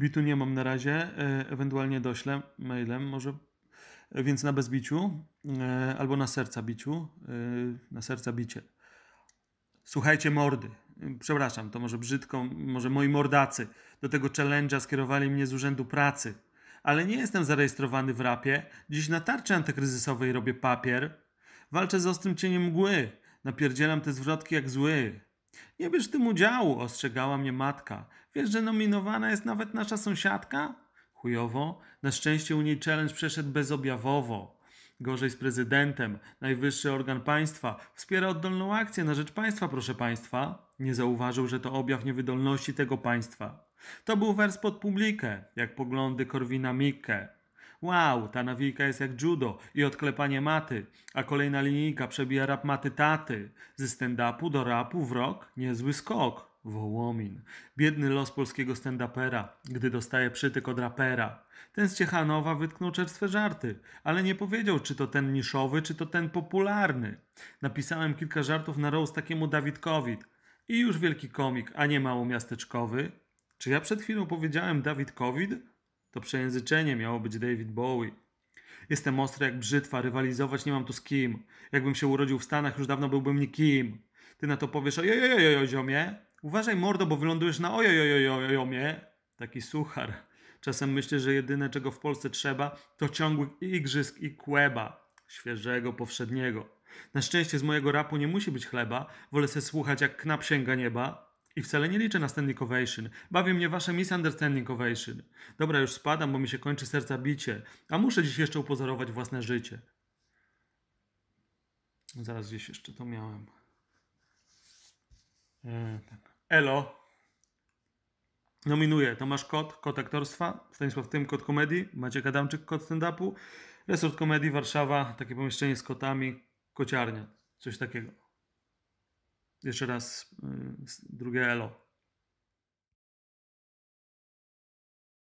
Bitu nie mam na razie, e, ewentualnie doślę mailem może, e, więc na bezbiciu e, albo na serca biciu, na serca bicie. Słuchajcie mordy, przepraszam, to może brzydko, może moi mordacy do tego challenge'a skierowali mnie z Urzędu Pracy, ale nie jestem zarejestrowany w rapie, dziś na tarczy antykryzysowej robię papier, walczę z ostrym cieniem mgły, napierdzielam te zwrotki jak zły. Nie bierz w tym udziału, ostrzegała mnie matka. Wiesz, że nominowana jest nawet nasza sąsiadka? Chujowo. Na szczęście u niej challenge przeszedł bezobjawowo. Gorzej z prezydentem. Najwyższy organ państwa wspiera oddolną akcję na rzecz państwa, proszę państwa. Nie zauważył, że to objaw niewydolności tego państwa. To był wers pod publikę, jak poglądy Korwina Mikke. Wow, ta nawijka jest jak judo i odklepanie maty, a kolejna linijka przebija rap maty taty. Ze stand-upu do rapu w rok niezły skok. Wołomin. Biedny los polskiego stand-upera, gdy dostaje przytyk od rapera. Ten z Ciechanowa wytknął czerstwe żarty, ale nie powiedział, czy to ten niszowy, czy to ten popularny. Napisałem kilka żartów na roast takiemu Dawidkowi. I już wielki komik, a nie mało miasteczkowy. Czy ja przed chwilą powiedziałem Dawid COVID? To przejęzyczenie miało być David Bowie. Jestem ostry jak brzytwa, rywalizować nie mam tu z kim. Jakbym się urodził w Stanach, już dawno byłbym nikim. Ty na to powiesz ojojojojo ziomie. Uważaj mordo, bo wylądujesz na ojojojojojomie. Taki suchar. Czasem myślę, że jedyne czego w Polsce trzeba to ciągły igrzysk i kłeba. Świeżego, powszedniego. Na szczęście z mojego rapu nie musi być chleba. Wolę se słuchać jak knap sięga nieba. I wcale nie liczę na standing ovation. Bawi mnie wasze misunderstanding ovation. Dobra, już spadam, bo mi się kończy serca bicie. A muszę dziś jeszcze upozorować własne życie. Zaraz gdzieś jeszcze to miałem. E, tak. Elo. Nominuję Tomasz Kot, Kot aktorstwa, Stanisław Tym, Kot komedii, Maciek Adamczyk, Kot stand-upu, Resort Komedii Warszawa, takie pomieszczenie z kotami, kociarnia, coś takiego. Jeszcze raz y, drugie elo.